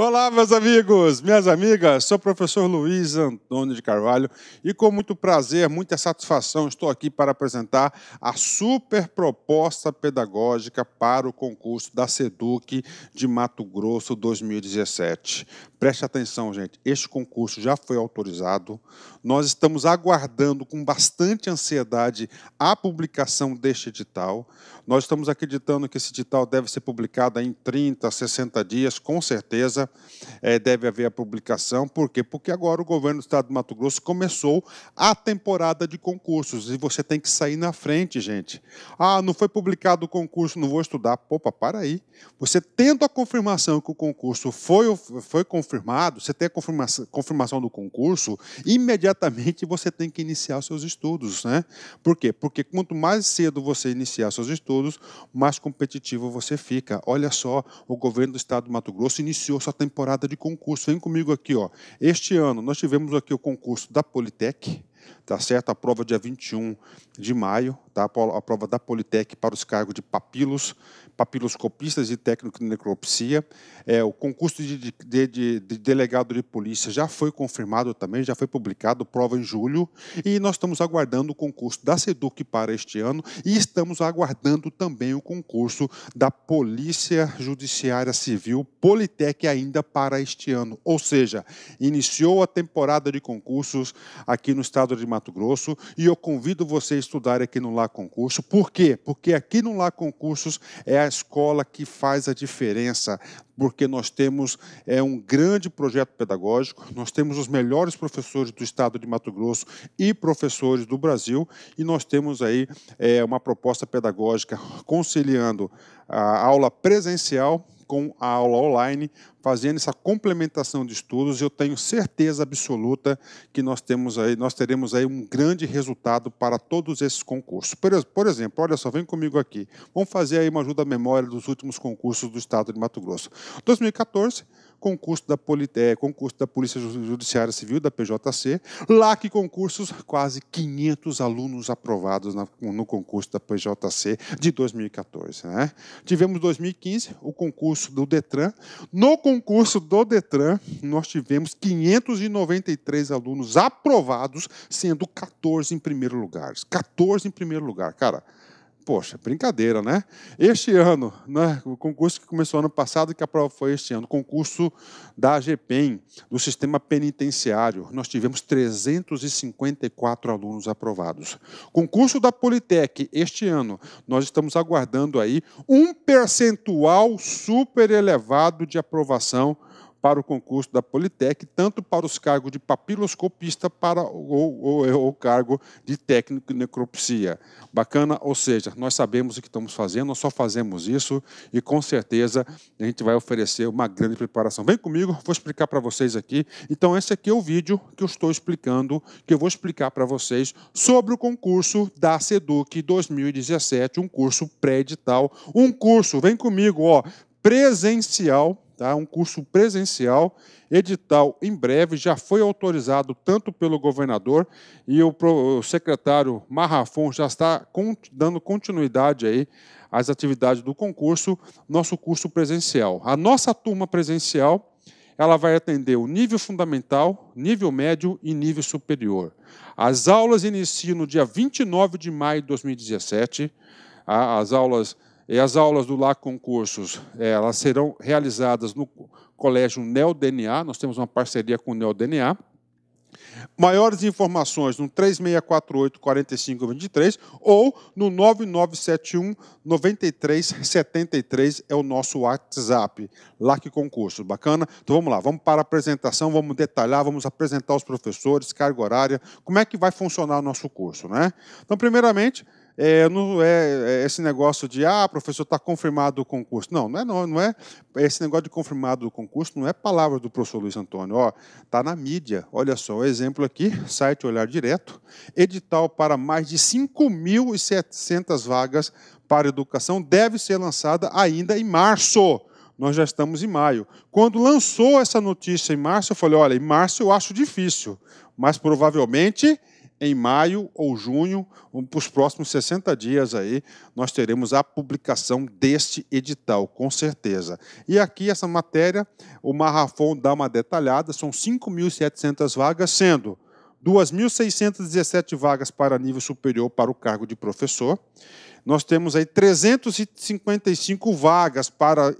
Olá, meus amigos, minhas amigas, sou o professor Luiz Antônio de Carvalho e com muito prazer, muita satisfação, estou aqui para apresentar a super proposta pedagógica para o concurso da SEDUC de Mato Grosso 2017. Preste atenção, gente, este concurso já foi autorizado, nós estamos aguardando com bastante ansiedade a publicação deste edital, nós estamos acreditando que esse edital deve ser publicado em 30, 60 dias, com certeza é, deve haver a publicação. Por quê? Porque agora o governo do estado do Mato Grosso começou a temporada de concursos e você tem que sair na frente, gente. Ah, não foi publicado o concurso, não vou estudar. Opa, para aí. Você tendo a confirmação que o concurso foi, foi confirmado, você tem a confirmação, confirmação do concurso, imediatamente você tem que iniciar seus estudos. Né? Por quê? Porque quanto mais cedo você iniciar seus estudos, mais competitivo você fica. Olha só, o governo do estado do Mato Grosso iniciou nossa temporada de concurso. Vem comigo aqui, ó. Este ano nós tivemos aqui o concurso da Politec, tá certo? A prova dia 21 de maio, tá? A prova da Politec para os cargos de papilos, papiloscopistas e técnico de necropsia. É, o concurso de, de, de, de, delegado de polícia já foi confirmado também, já foi publicado, prova em julho. E nós estamos aguardando o concurso da SEDUC para este ano e estamos aguardando também o concurso da Polícia Judiciária Civil Politec ainda para este ano. Ou seja, iniciou a temporada de concursos aqui no estado de Mato Grosso e eu convido você a estudar aqui no Lá Concurso. Por quê? Porque aqui no Lá Concursos é a a escola que faz a diferença, porque nós temos é, um grande projeto pedagógico, nós temos os melhores professores do estado de Mato Grosso e professores do Brasil, e nós temos aí é, uma proposta pedagógica conciliando a aula presencial com a aula online, fazendo essa complementação de estudos, eu tenho certeza absoluta que nós temos aí, nós teremos aí um grande resultado para todos esses concursos. Por, por exemplo, olha só, vem comigo aqui. Vamos fazer aí uma ajuda à memória dos últimos concursos do estado de Mato Grosso. 2014 concurso da, Poli, é, concurso da Polícia Judiciária Civil, da PJC, lá que concursos, quase 500 alunos aprovados no concurso da PJC de 2014. Né? Tivemos 2015 o concurso do DETRAN. No concurso do DETRAN, nós tivemos 593 alunos aprovados, sendo 14 em primeiro lugar. 14 em primeiro lugar, cara. Poxa, brincadeira, né? Este ano, né, o concurso que começou ano passado, que a prova foi este ano, concurso da AGPEN, do sistema penitenciário, nós tivemos 354 alunos aprovados. Concurso da Politec, este ano, nós estamos aguardando aí um percentual super elevado de aprovação para o concurso da Politec, tanto para os cargos de papiloscopista para, ou, o cargo de técnico em necropsia. Bacana? Ou seja, nós sabemos o que estamos fazendo, nós só fazemos isso e com certeza a gente vai oferecer uma grande preparação. Vem comigo, vou explicar para vocês aqui. Então, esse aqui é o vídeo que eu estou explicando, que eu vou explicar para vocês sobre o concurso da SEDUC 2017, um curso pré-edital, um curso, vem comigo, ó, presencial Tá? Um curso presencial, edital em breve, já foi autorizado tanto pelo governador e o, secretário Marrafon já está dando continuidade aí às atividades do concurso, nosso curso presencial. A nossa turma presencial ela vai atender o nível fundamental, nível médio e nível superior. As aulas iniciam no dia 29 de maio de 2017. As aulas e as aulas do LAC Concursos, eh, elas serão realizadas no Colégio NeoDNA, nós temos uma parceria com o NeoDNA. Maiores informações no 3648-4523 ou no 9971-9373 é o nosso WhatsApp. Lá que concurso, bacana? Então vamos lá, vamos para a apresentação, vamos detalhar, vamos apresentar os professores, carga horária, como é que vai funcionar o nosso curso, né? Então, primeiramente, é, não é, é, esse negócio de, ah, professor, está confirmado o concurso. Não, não é, não, não é. é esse negócio de confirmado o concurso não é palavra do professor Luiz Antônio. Está na mídia. Olha só, o exemplo aqui, site Olhar Direto, edital para mais de 5.700 vagas para educação deve ser lançada ainda em março nós já estamos em maio. Quando lançou essa notícia em março, eu falei: olha, em março eu acho difícil, mas provavelmente em maio ou junho, para os próximos 60 dias aí, nós teremos a publicação deste edital, com certeza. E aqui, essa matéria, o Marrafon dá uma detalhada, são 5.700 vagas, sendo 2.617 vagas para nível superior para o cargo de professor. Nós temos aí 355 vagas para,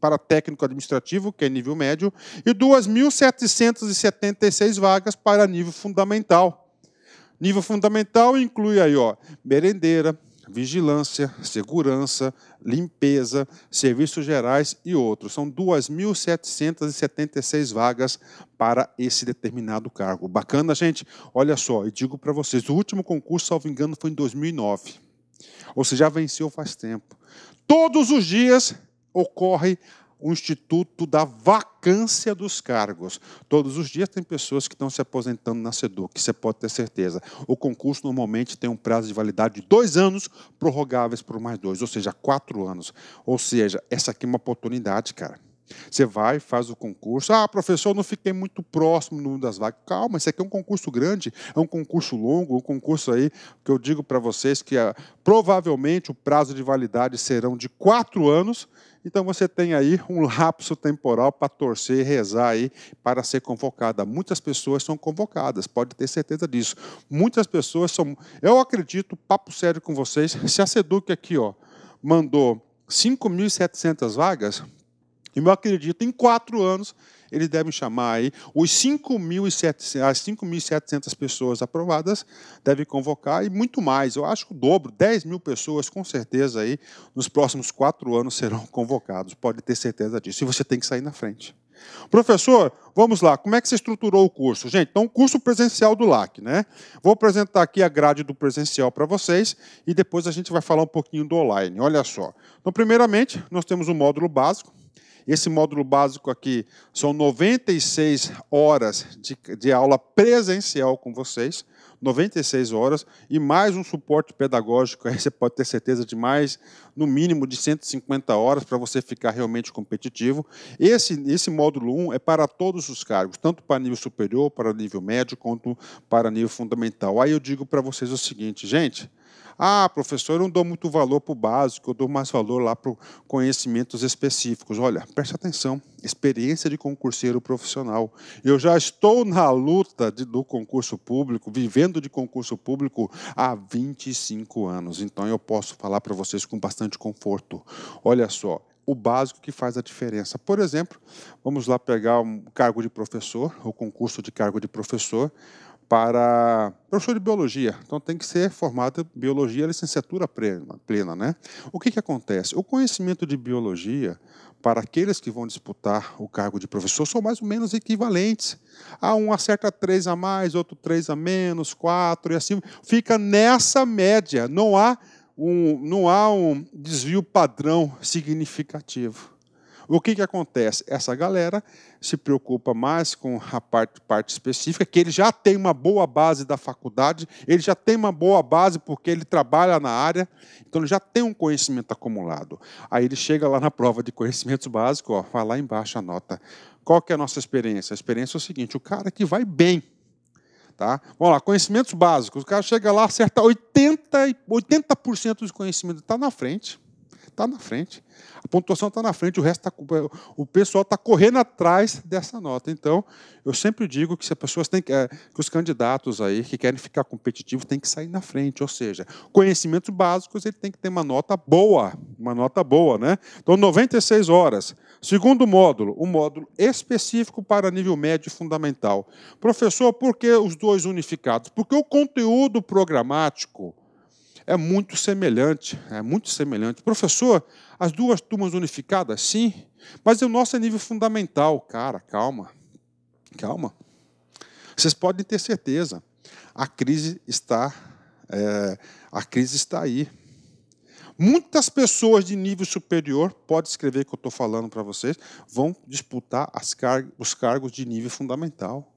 para técnico administrativo, que é nível médio, e 2.776 vagas para nível fundamental Nível fundamental inclui aí, ó, merendeira, vigilância, segurança, limpeza, serviços gerais e outros. São 2.776 vagas para esse determinado cargo. Bacana, gente? Olha só, e digo para vocês, o último concurso, salvo engano, foi em 2009. Ou seja, já venceu faz tempo. Todos os dias ocorre o Instituto da Vacância dos Cargos. Todos os dias tem pessoas que estão se aposentando na SEDUC, você pode ter certeza. O concurso normalmente tem um prazo de validade de dois anos, prorrogáveis por mais dois, ou seja, quatro anos. Ou seja, essa aqui é uma oportunidade, cara. Você vai, faz o concurso. Ah, professor, não fiquei muito próximo no mundo das vagas. Calma, isso aqui é um concurso grande, é um concurso longo, um concurso aí que eu digo para vocês que ah, provavelmente o prazo de validade serão de quatro anos então você tem aí um lapso temporal para torcer e rezar aí para ser convocada. Muitas pessoas são convocadas, pode ter certeza disso. Muitas pessoas são. Eu acredito, papo sério com vocês, se a Seduc aqui ó, mandou 5.700 vagas, eu acredito em quatro anos eles devem chamar aí os 5.700, as 5.700 pessoas aprovadas, devem convocar e muito mais. Eu acho que o dobro, 10 mil pessoas, com certeza, aí, nos próximos quatro anos serão convocados. Pode ter certeza disso. E você tem que sair na frente. Professor, vamos lá, como é que você estruturou o curso? Gente, então, curso presencial do LAC, né? Vou apresentar aqui a grade do presencial para vocês e depois a gente vai falar um pouquinho do online. Olha só. Então, primeiramente, nós temos o um módulo básico, esse módulo básico aqui são 96 horas de, de aula presencial com vocês, 96 horas, e mais um suporte pedagógico, aí você pode ter certeza de mais, no mínimo de 150 horas, para você ficar realmente competitivo. Esse, esse módulo 1 é para todos os cargos, tanto para nível superior, para nível médio, quanto para nível fundamental. Aí eu digo para vocês o seguinte, gente. Ah, professor, eu não dou muito valor para o básico, eu dou mais valor lá para conhecimentos específicos. Olha, preste atenção, experiência de concurseiro profissional. Eu já estou na luta de, do concurso público, vivendo de concurso público há 25 anos. Então eu posso falar para vocês com bastante conforto. Olha só, o básico que faz a diferença. Por exemplo, vamos lá pegar um cargo de professor, o concurso de cargo de professor para professor de biologia. Então tem que ser formado em biologia licenciatura plena, né? O que que acontece? O conhecimento de biologia para aqueles que vão disputar o cargo de professor são mais ou menos equivalentes. Há um acerta três a mais, outro três a menos, quatro e assim fica nessa média. Não há um, não há um desvio padrão significativo. O que, que acontece? Essa galera se preocupa mais com a parte, parte específica, que ele já tem uma boa base da faculdade, ele já tem uma boa base porque ele trabalha na área, então ele já tem um conhecimento acumulado. Aí ele chega lá na prova de conhecimentos básicos, ó, vai lá embaixo a nota. Qual que é a nossa experiência? A experiência é o seguinte, o cara que vai bem, Tá? Vamos lá, conhecimentos básicos. O cara chega lá, acerta 80%, 80 dos conhecimentos, está na frente está na frente. A pontuação está na frente, o resto tá, o pessoal está correndo atrás dessa nota. Então, eu sempre digo que se pessoas têm que, é, que os candidatos aí que querem ficar competitivos têm que sair na frente, ou seja, conhecimentos básicos ele tem que ter uma nota boa, uma nota boa, né? Então, 96 horas. Segundo módulo, um módulo específico para nível médio e fundamental. Professor, por que os dois unificados? Porque o conteúdo programático é muito semelhante, é muito semelhante. Professor, as duas turmas unificadas, sim, mas o nosso é nível fundamental. Cara, calma, calma. Vocês podem ter certeza, a crise está, é, a crise está aí. Muitas pessoas de nível superior, pode escrever que eu estou falando para vocês, vão disputar car os cargos de nível fundamental.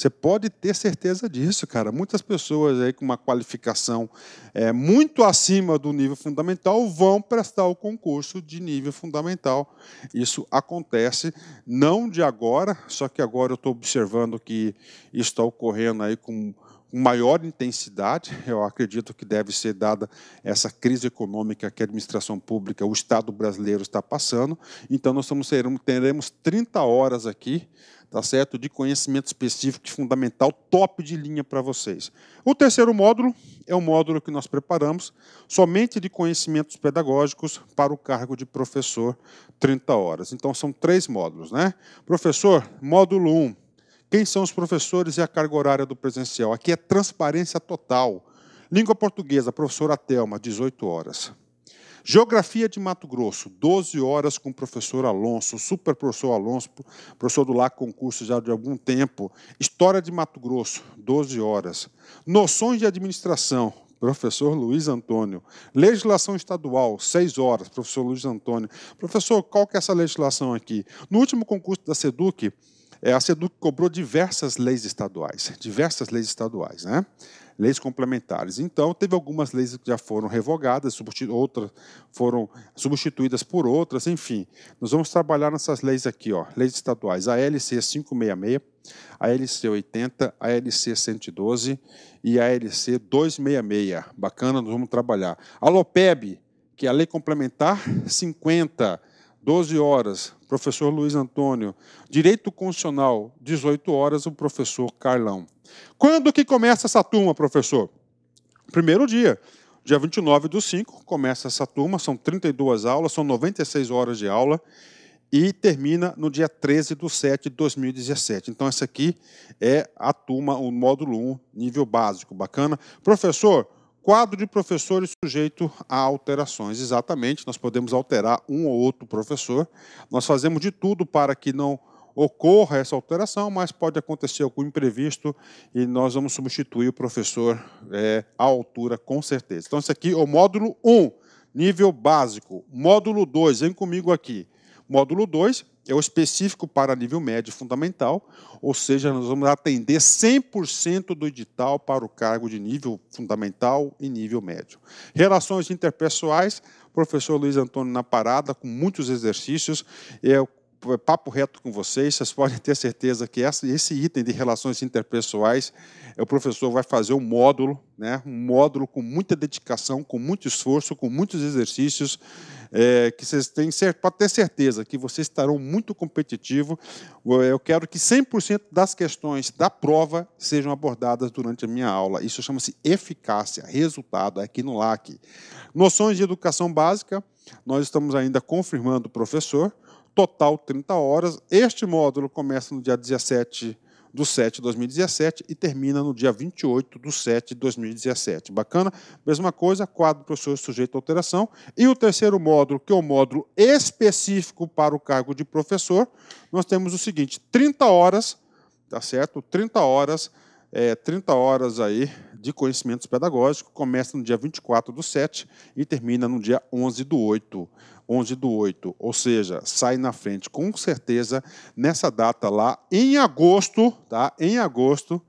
Você pode ter certeza disso, cara. Muitas pessoas aí com uma qualificação é, muito acima do nível fundamental vão prestar o concurso de nível fundamental. Isso acontece não de agora, só que agora eu estou observando que isso está ocorrendo aí com com maior intensidade, eu acredito que deve ser dada essa crise econômica que a administração pública, o Estado brasileiro está passando. Então, nós somos, teremos 30 horas aqui, tá certo? De conhecimento específico e fundamental, top de linha para vocês. O terceiro módulo é um módulo que nós preparamos somente de conhecimentos pedagógicos para o cargo de professor, 30 horas. Então, são três módulos, né? Professor, módulo 1. Um, quem são os professores e a carga horária do presencial? Aqui é transparência total. Língua portuguesa, professora Telma, 18 horas. Geografia de Mato Grosso, 12 horas com o professor Alonso, super professor Alonso, professor do LAC concurso já de algum tempo. História de Mato Grosso, 12 horas. Noções de administração, professor Luiz Antônio. Legislação estadual, 6 horas, professor Luiz Antônio. Professor, qual que é essa legislação aqui? No último concurso da SEDUC, é, a SEDUC cobrou diversas leis estaduais, diversas leis estaduais, né? leis complementares. Então, teve algumas leis que já foram revogadas, substitu outras foram substituídas por outras, enfim. Nós vamos trabalhar nessas leis aqui, ó, leis estaduais, a LC 566, a LC 80, a LC 112 e a LC 266. Bacana, nós vamos trabalhar. A LOPEB, que é a Lei Complementar 50, 12 horas, professor Luiz Antônio. Direito Constitucional, 18 horas, o professor Carlão. Quando que começa essa turma, professor? Primeiro dia, dia 29 do 5, começa essa turma, são 32 aulas, são 96 horas de aula e termina no dia 13 do 7 de 2017. Então, essa aqui é a turma, o módulo 1, nível básico. Bacana? Professor, Quadro de professores sujeito a alterações. Exatamente, nós podemos alterar um ou outro professor. Nós fazemos de tudo para que não ocorra essa alteração, mas pode acontecer algum imprevisto e nós vamos substituir o professor é, à altura, com certeza. Então, esse aqui é o módulo 1, nível básico. Módulo 2, vem comigo aqui. Módulo 2 é o específico para nível médio fundamental, ou seja, nós vamos atender 100% do edital para o cargo de nível fundamental e nível médio. Relações interpessoais, professor Luiz Antônio na parada, com muitos exercícios, é é papo reto com vocês, vocês podem ter certeza que esse item de relações interpessoais, é, o professor vai fazer um módulo, né, um módulo com muita dedicação, com muito esforço, com muitos exercícios, é, que vocês têm, pode ter certeza que vocês estarão muito competitivos. Eu quero que 100% das questões da prova sejam abordadas durante a minha aula. Isso chama-se eficácia, resultado, é aqui no LAC. Noções de educação básica, nós estamos ainda confirmando o professor, total 30 horas. Este módulo começa no dia 17 do 7 de 2017 e termina no dia 28 do 7 de 2017. Bacana? Mesma coisa, quadro do professor sujeito à alteração. E o terceiro módulo, que é o módulo específico para o cargo de professor, nós temos o seguinte: 30 horas, tá certo? 30 horas, é, 30 horas aí de conhecimentos pedagógicos começa no dia 24 do 7 e termina no dia 11 do 8. 11 do 8, ou seja, sai na frente com certeza nessa data lá em agosto, tá? Em agosto,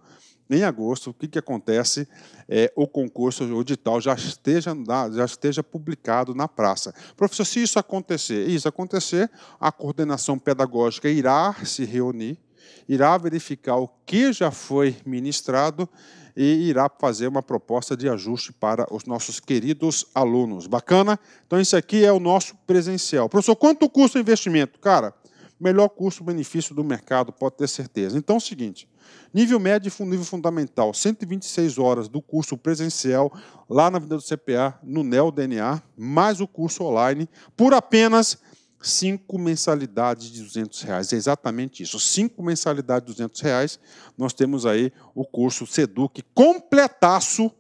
em agosto, o que, que acontece? É, o concurso o edital já esteja, já esteja publicado na praça. Professor, se isso acontecer, isso acontecer, a coordenação pedagógica irá se reunir irá verificar o que já foi ministrado e irá fazer uma proposta de ajuste para os nossos queridos alunos. Bacana? Então, isso aqui é o nosso presencial. Professor, quanto custa o investimento? Cara, melhor custo-benefício do mercado, pode ter certeza. Então, é o seguinte: nível médio e nível fundamental, 126 horas do curso presencial lá na Vida do CPA, no NEO DNA, mais o curso online, por apenas cinco mensalidades de 200 reais. É exatamente isso. Cinco mensalidades de 200 reais. Nós temos aí o curso Seduc completaço,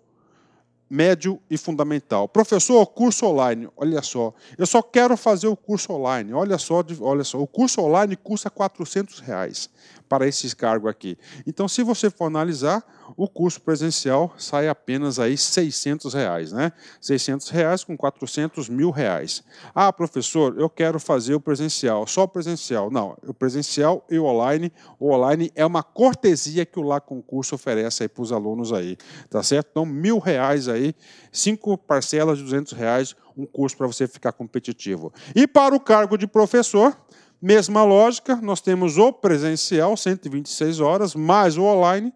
médio e fundamental. Professor, curso online. Olha só, eu só quero fazer o curso online. Olha só, olha só. O curso online custa 400 reais para esses cargos aqui. Então, se você for analisar, o curso presencial sai apenas aí 600 reais, né? 600 reais com 400 mil reais. Ah, professor, eu quero fazer o presencial, só o presencial. Não, o presencial e o online. O online é uma cortesia que o Lá Concurso oferece aí para os alunos aí, tá certo? Então, mil reais aí, cinco parcelas de 200 reais, um curso para você ficar competitivo. E para o cargo de professor, Mesma lógica, nós temos o presencial, 126 horas, mais o online,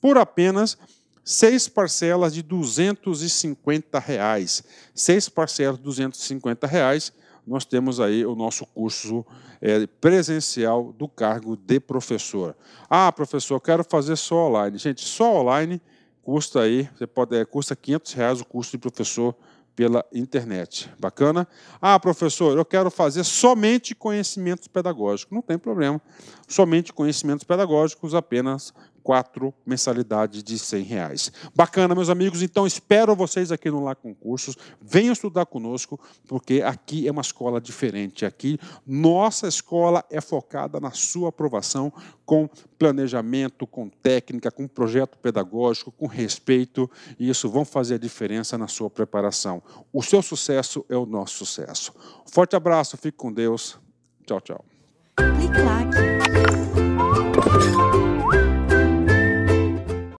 por apenas seis parcelas de 250 reais. Seis parcelas de 250 reais, nós temos aí o nosso curso é, presencial do cargo de professor. Ah, professor, quero fazer só online. Gente, só online custa aí, você pode, é, custa 500 reais o curso de professor pela internet. Bacana? Ah, professor, eu quero fazer somente conhecimentos pedagógicos. Não tem problema. Somente conhecimentos pedagógicos, apenas quatro mensalidades de 100 reais. Bacana, meus amigos. Então, espero vocês aqui no Lá Concursos. Venham estudar conosco, porque aqui é uma escola diferente. Aqui, nossa escola é focada na sua aprovação com planejamento, com técnica, com projeto pedagógico, com respeito. E isso vão fazer a diferença na sua preparação. O seu sucesso é o nosso sucesso. Forte abraço, fique com Deus. Tchau, tchau. Clique,